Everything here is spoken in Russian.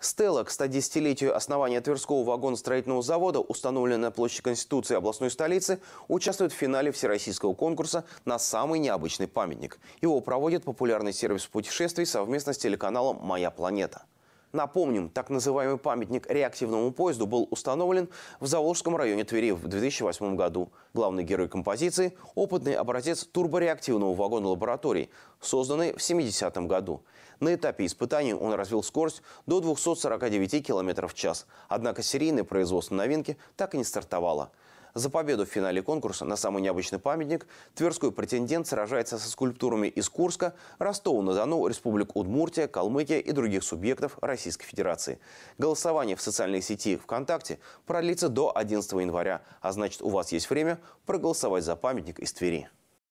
Стелла к 110-летию основания Тверского вагоностроительного завода, установленная на площади Конституции областной столицы, участвует в финале всероссийского конкурса на самый необычный памятник. Его проводит популярный сервис путешествий совместно с телеканалом «Моя планета». Напомним, так называемый памятник реактивному поезду был установлен в Заволжском районе Твери в 2008 году. Главный герой композиции – опытный образец турбореактивного вагона лаборатории, созданный в 70 м году. На этапе испытаний он развил скорость до 249 км в час. Однако серийное производство новинки так и не стартовало. За победу в финале конкурса на самый необычный памятник тверской претендент сражается со скульптурами из Курска, Ростова-на-Дону, Республик Удмуртия, Калмыкия и других субъектов Российской Федерации. Голосование в социальной сети ВКонтакте продлится до 11 января, а значит у вас есть время проголосовать за памятник из Твери.